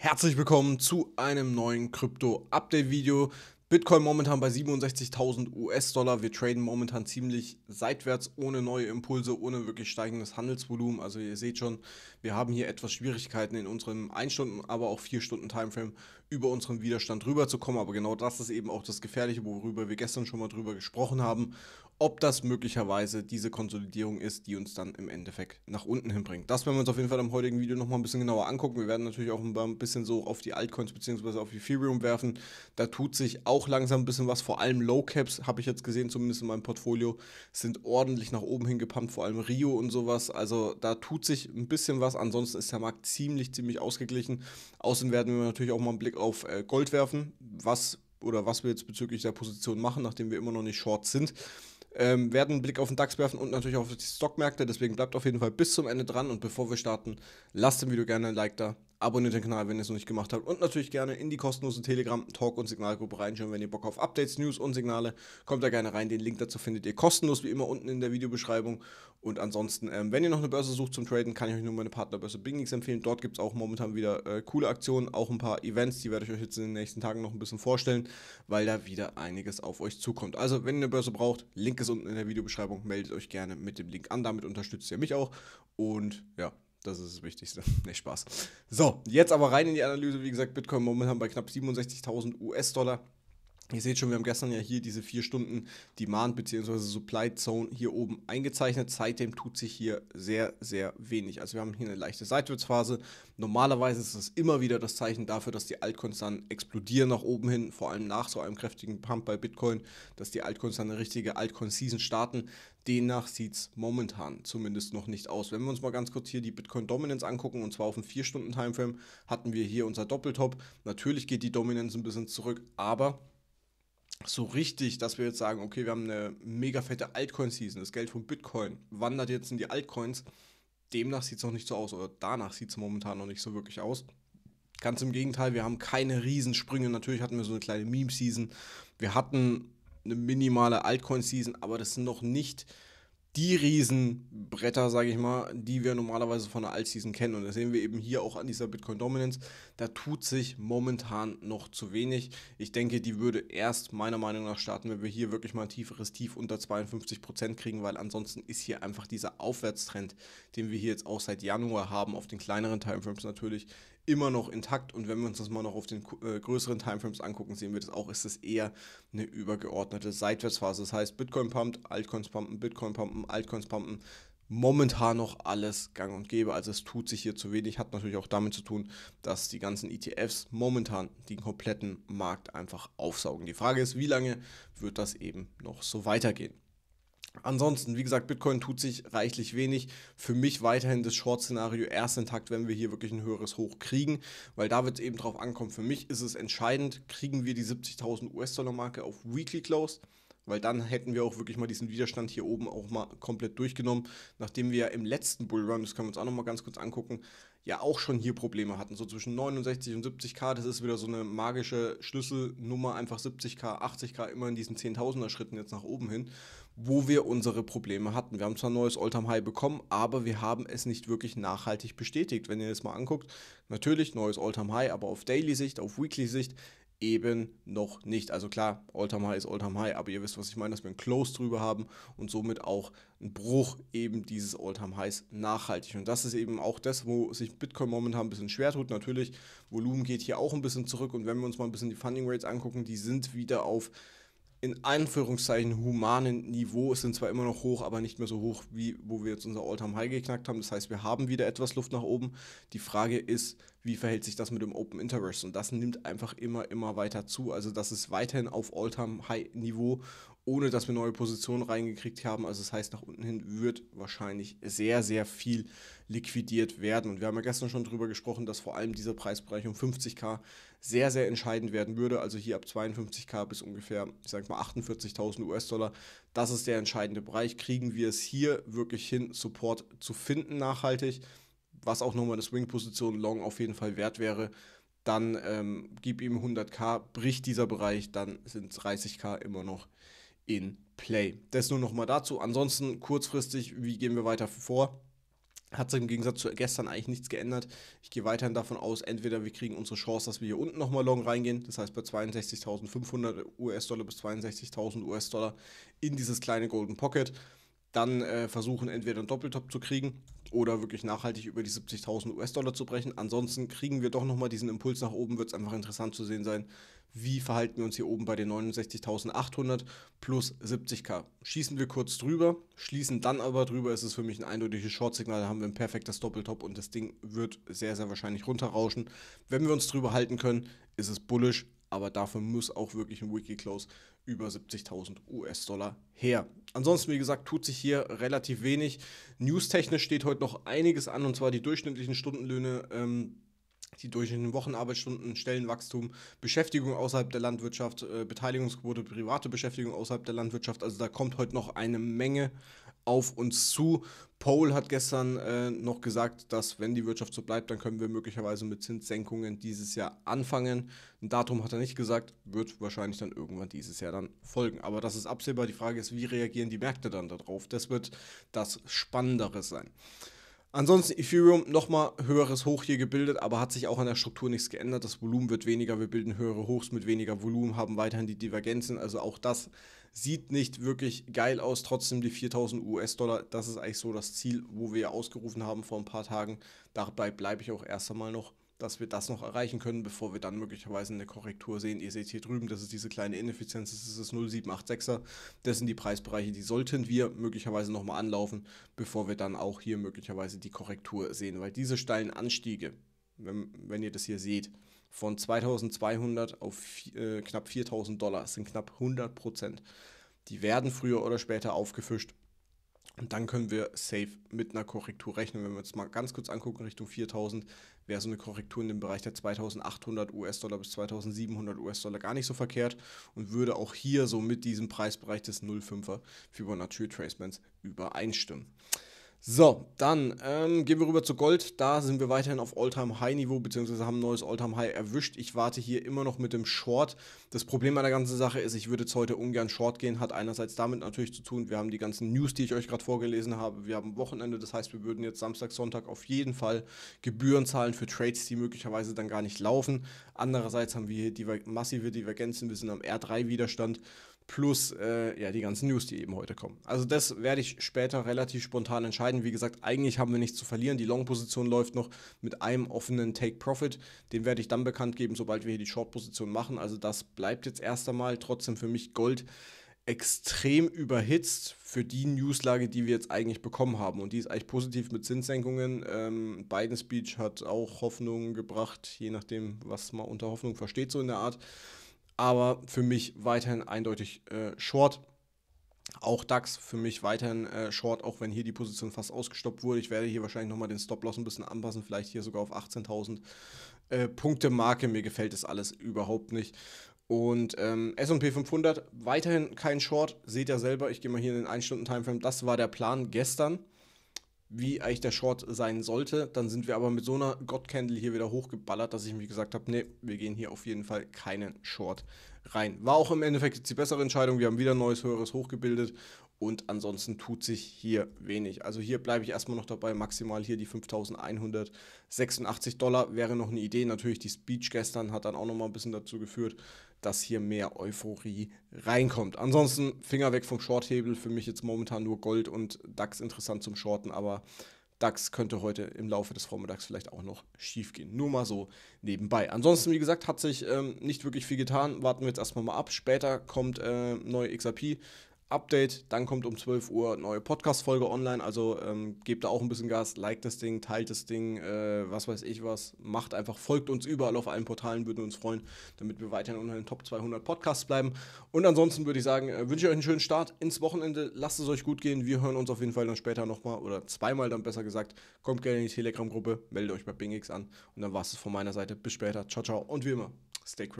Herzlich willkommen zu einem neuen Krypto-Update-Video. Bitcoin momentan bei 67.000 US-Dollar. Wir traden momentan ziemlich seitwärts, ohne neue Impulse, ohne wirklich steigendes Handelsvolumen. Also ihr seht schon, wir haben hier etwas Schwierigkeiten in unserem 1-Stunden-, aber auch 4-Stunden-Timeframe über unseren Widerstand rüberzukommen. Aber genau das ist eben auch das Gefährliche, worüber wir gestern schon mal drüber gesprochen haben ob das möglicherweise diese Konsolidierung ist, die uns dann im Endeffekt nach unten hinbringt. Das werden wir uns auf jeden Fall im heutigen Video nochmal ein bisschen genauer angucken. Wir werden natürlich auch ein bisschen so auf die Altcoins bzw. auf Ethereum werfen. Da tut sich auch langsam ein bisschen was. Vor allem Low Caps habe ich jetzt gesehen, zumindest in meinem Portfolio, sind ordentlich nach oben hingepumpt, vor allem Rio und sowas. Also da tut sich ein bisschen was. Ansonsten ist der Markt ziemlich, ziemlich ausgeglichen. Außerdem werden wir natürlich auch mal einen Blick auf äh, Gold werfen, was oder was wir jetzt bezüglich der Position machen, nachdem wir immer noch nicht short sind ähm, werden einen Blick auf den DAX werfen und natürlich auf die Stockmärkte. Deswegen bleibt auf jeden Fall bis zum Ende dran. Und bevor wir starten, lasst dem Video gerne ein Like da abonniert den Kanal, wenn ihr es noch nicht gemacht habt. Und natürlich gerne in die kostenlose Telegram, Talk- und Signalgruppe reinschauen, wenn ihr Bock auf Updates, News und Signale. Kommt da gerne rein. Den Link dazu findet ihr kostenlos wie immer unten in der Videobeschreibung. Und ansonsten, ähm, wenn ihr noch eine Börse sucht zum Traden, kann ich euch nur meine Partnerbörse Bingix empfehlen. Dort gibt es auch momentan wieder äh, coole Aktionen, auch ein paar Events. Die werde ich euch jetzt in den nächsten Tagen noch ein bisschen vorstellen, weil da wieder einiges auf euch zukommt. Also, wenn ihr eine Börse braucht, Link ist unten in der Videobeschreibung. Meldet euch gerne mit dem Link an. Damit unterstützt ihr mich auch. Und ja, das ist das Wichtigste. nee, Spaß. So, jetzt aber rein in die Analyse. Wie gesagt, Bitcoin momentan bei knapp 67.000 US-Dollar. Ihr seht schon, wir haben gestern ja hier diese 4 Stunden Demand bzw. Supply Zone hier oben eingezeichnet. Seitdem tut sich hier sehr, sehr wenig. Also wir haben hier eine leichte Seitwärtsphase. Normalerweise ist das immer wieder das Zeichen dafür, dass die Altcoins dann explodieren nach oben hin, vor allem nach so einem kräftigen Pump bei Bitcoin, dass die Altcoins dann eine richtige Altcoin-Season starten. Demnach sieht es momentan zumindest noch nicht aus. Wenn wir uns mal ganz kurz hier die Bitcoin Dominance angucken, und zwar auf dem 4-Stunden-Timeframe, hatten wir hier unser Doppeltop. Natürlich geht die Dominance ein bisschen zurück, aber so richtig, dass wir jetzt sagen, okay, wir haben eine mega fette Altcoin-Season, das Geld von Bitcoin wandert jetzt in die Altcoins. Demnach sieht es noch nicht so aus oder danach sieht es momentan noch nicht so wirklich aus. Ganz im Gegenteil, wir haben keine Riesensprünge. Natürlich hatten wir so eine kleine Meme-Season. Wir hatten eine minimale Altcoin-Season, aber das sind noch nicht die Riesenbretter, sage ich mal, die wir normalerweise von der Altseason kennen. Und das sehen wir eben hier auch an dieser Bitcoin Dominance. Da tut sich momentan noch zu wenig. Ich denke, die würde erst meiner Meinung nach starten, wenn wir hier wirklich mal ein tieferes Tief unter 52% kriegen, weil ansonsten ist hier einfach dieser Aufwärtstrend, den wir hier jetzt auch seit Januar haben, auf den kleineren Timeframes natürlich, immer noch intakt und wenn wir uns das mal noch auf den äh, größeren Timeframes angucken, sehen wir das auch, ist es eher eine übergeordnete Seitwärtsphase. Das heißt, Bitcoin pumpt, Altcoins pumpen, Bitcoin pumpen, Altcoins pumpen. Momentan noch alles gang und gäbe. Also es tut sich hier zu wenig. Hat natürlich auch damit zu tun, dass die ganzen ETFs momentan den kompletten Markt einfach aufsaugen. Die Frage ist, wie lange wird das eben noch so weitergehen? Ansonsten, wie gesagt, Bitcoin tut sich reichlich wenig. Für mich weiterhin das Short-Szenario erst intakt, wenn wir hier wirklich ein höheres Hoch kriegen, weil da wird es eben drauf ankommen. Für mich ist es entscheidend, kriegen wir die 70.000 US-Dollar-Marke auf Weekly Close, weil dann hätten wir auch wirklich mal diesen Widerstand hier oben auch mal komplett durchgenommen, nachdem wir ja im letzten Bullrun, das können wir uns auch nochmal ganz kurz angucken, ja auch schon hier Probleme hatten. So zwischen 69 und 70k, das ist wieder so eine magische Schlüsselnummer, einfach 70k, 80k, immer in diesen 10.000er Schritten jetzt nach oben hin, wo wir unsere Probleme hatten. Wir haben zwar ein neues time High bekommen, aber wir haben es nicht wirklich nachhaltig bestätigt. Wenn ihr das mal anguckt, natürlich neues all time High, aber auf Daily Sicht, auf Weekly Sicht eben noch nicht. Also klar, all time High ist all time High, aber ihr wisst, was ich meine, dass wir ein Close drüber haben und somit auch ein Bruch eben dieses all time Highs nachhaltig. Und das ist eben auch das, wo sich Bitcoin momentan ein bisschen schwer tut. Natürlich, Volumen geht hier auch ein bisschen zurück und wenn wir uns mal ein bisschen die Funding Rates angucken, die sind wieder auf in Anführungszeichen humanen Niveau. Es sind zwar immer noch hoch, aber nicht mehr so hoch, wie wo wir jetzt unser All-Time-High geknackt haben. Das heißt, wir haben wieder etwas Luft nach oben. Die Frage ist, wie verhält sich das mit dem Open Interest? Und das nimmt einfach immer, immer weiter zu. Also das ist weiterhin auf All-Time-High-Niveau, ohne dass wir neue Positionen reingekriegt haben. Also das heißt, nach unten hin wird wahrscheinlich sehr, sehr viel liquidiert werden. Und wir haben ja gestern schon darüber gesprochen, dass vor allem dieser Preisbereich um 50k sehr, sehr entscheidend werden würde. Also hier ab 52k bis ungefähr, ich sag mal, 48.000 US-Dollar. Das ist der entscheidende Bereich. Kriegen wir es hier wirklich hin, Support zu finden nachhaltig? was auch nochmal eine Swing-Position long auf jeden Fall wert wäre, dann ähm, gib ihm 100k, bricht dieser Bereich, dann sind 30k immer noch in Play. Das nur nochmal dazu. Ansonsten kurzfristig, wie gehen wir weiter vor? Hat sich im Gegensatz zu gestern eigentlich nichts geändert. Ich gehe weiterhin davon aus, entweder wir kriegen unsere Chance, dass wir hier unten nochmal long reingehen, das heißt bei 62.500 US-Dollar bis 62.000 US-Dollar in dieses kleine Golden Pocket dann äh, versuchen, entweder einen Doppeltop zu kriegen oder wirklich nachhaltig über die 70.000 US-Dollar zu brechen. Ansonsten kriegen wir doch nochmal diesen Impuls nach oben. Wird es einfach interessant zu sehen sein, wie verhalten wir uns hier oben bei den 69.800 plus 70k. Schießen wir kurz drüber, schließen dann aber drüber, ist es für mich ein eindeutiges Short-Signal. Da haben wir ein perfektes Doppeltop und das Ding wird sehr, sehr wahrscheinlich runterrauschen. Wenn wir uns drüber halten können, ist es bullisch aber dafür muss auch wirklich ein Wiki-Close über 70.000 US-Dollar her. Ansonsten, wie gesagt, tut sich hier relativ wenig. Newstechnisch steht heute noch einiges an, und zwar die durchschnittlichen Stundenlöhne. Ähm, die durchschnittlichen Wochenarbeitsstunden, Stellenwachstum, Beschäftigung außerhalb der Landwirtschaft, äh, Beteiligungsquote, private Beschäftigung außerhalb der Landwirtschaft. Also da kommt heute noch eine Menge auf uns zu. Paul hat gestern äh, noch gesagt, dass wenn die Wirtschaft so bleibt, dann können wir möglicherweise mit Zinssenkungen dieses Jahr anfangen. Ein Datum hat er nicht gesagt, wird wahrscheinlich dann irgendwann dieses Jahr dann folgen. Aber das ist absehbar. Die Frage ist, wie reagieren die Märkte dann darauf? Das wird das Spannendere sein. Ansonsten Ethereum nochmal höheres Hoch hier gebildet, aber hat sich auch an der Struktur nichts geändert. Das Volumen wird weniger, wir bilden höhere Hochs mit weniger Volumen, haben weiterhin die Divergenzen. Also auch das sieht nicht wirklich geil aus. Trotzdem die 4000 US-Dollar, das ist eigentlich so das Ziel, wo wir ausgerufen haben vor ein paar Tagen. Dabei bleibe ich auch erst einmal noch dass wir das noch erreichen können, bevor wir dann möglicherweise eine Korrektur sehen. Ihr seht hier drüben, das ist diese kleine Ineffizienz, das ist das 0786er. Das sind die Preisbereiche, die sollten wir möglicherweise nochmal anlaufen, bevor wir dann auch hier möglicherweise die Korrektur sehen. Weil diese steilen Anstiege, wenn, wenn ihr das hier seht, von 2200 auf äh, knapp 4000 Dollar, das sind knapp 100 Prozent. Die werden früher oder später aufgefischt und dann können wir safe mit einer Korrektur rechnen. Wenn wir uns mal ganz kurz angucken, Richtung 4000, wäre so eine Korrektur in dem Bereich der 2800 US-Dollar bis 2700 US-Dollar gar nicht so verkehrt und würde auch hier so mit diesem Preisbereich des 05er Fibonacci Retracement's übereinstimmen. So, dann ähm, gehen wir rüber zu Gold. Da sind wir weiterhin auf All-Time-High-Niveau, beziehungsweise haben ein neues All-Time-High erwischt. Ich warte hier immer noch mit dem Short. Das Problem an der ganzen Sache ist, ich würde jetzt heute ungern Short gehen. Hat einerseits damit natürlich zu tun, wir haben die ganzen News, die ich euch gerade vorgelesen habe. Wir haben Wochenende, das heißt, wir würden jetzt Samstag, Sonntag auf jeden Fall Gebühren zahlen für Trades, die möglicherweise dann gar nicht laufen. Andererseits haben wir hier diver massive Divergenzen. Wir sind am R3-Widerstand plus äh, ja, die ganzen News, die eben heute kommen. Also das werde ich später relativ spontan entscheiden. Wie gesagt, eigentlich haben wir nichts zu verlieren. Die Long-Position läuft noch mit einem offenen Take-Profit. Den werde ich dann bekannt geben, sobald wir hier die Short-Position machen. Also das bleibt jetzt erst einmal trotzdem für mich Gold extrem überhitzt für die Newslage, die wir jetzt eigentlich bekommen haben. Und die ist eigentlich positiv mit Zinssenkungen. Ähm, Biden Speech hat auch Hoffnung gebracht, je nachdem, was man unter Hoffnung versteht, so in der Art aber für mich weiterhin eindeutig äh, Short. Auch DAX für mich weiterhin äh, Short, auch wenn hier die Position fast ausgestoppt wurde. Ich werde hier wahrscheinlich nochmal den Stop-Loss ein bisschen anpassen, vielleicht hier sogar auf 18.000 äh, Punkte Marke. Mir gefällt das alles überhaupt nicht. Und ähm, SP 500 weiterhin kein Short, seht ihr selber. Ich gehe mal hier in den 1-Stunden-Timeframe. Das war der Plan gestern wie eigentlich der Short sein sollte. Dann sind wir aber mit so einer God Candle hier wieder hochgeballert, dass ich mir gesagt habe, nee, wir gehen hier auf jeden Fall keinen Short rein. War auch im Endeffekt jetzt die bessere Entscheidung. Wir haben wieder ein neues, höheres hochgebildet und ansonsten tut sich hier wenig. Also hier bleibe ich erstmal noch dabei. Maximal hier die 5186 Dollar wäre noch eine Idee. Natürlich die Speech gestern hat dann auch nochmal ein bisschen dazu geführt, dass hier mehr Euphorie reinkommt. Ansonsten Finger weg vom Shorthebel. Für mich jetzt momentan nur Gold und DAX interessant zum Shorten, aber DAX könnte heute im Laufe des Vormittags vielleicht auch noch schief gehen. Nur mal so nebenbei. Ansonsten, wie gesagt, hat sich ähm, nicht wirklich viel getan. Warten wir jetzt erstmal mal ab. Später kommt äh, neue XRP. Update. Dann kommt um 12 Uhr neue Podcast-Folge online. Also ähm, gebt da auch ein bisschen Gas, liked das Ding, teilt das Ding, äh, was weiß ich was. Macht einfach, folgt uns überall auf allen Portalen, würden uns freuen, damit wir weiterhin unter den Top 200 Podcasts bleiben. Und ansonsten würde ich sagen, äh, wünsche ich euch einen schönen Start ins Wochenende. Lasst es euch gut gehen. Wir hören uns auf jeden Fall dann später nochmal oder zweimal dann besser gesagt. Kommt gerne in die Telegram-Gruppe, meldet euch bei BingX an. Und dann war es von meiner Seite. Bis später. Ciao, ciao. Und wie immer, stay crazy.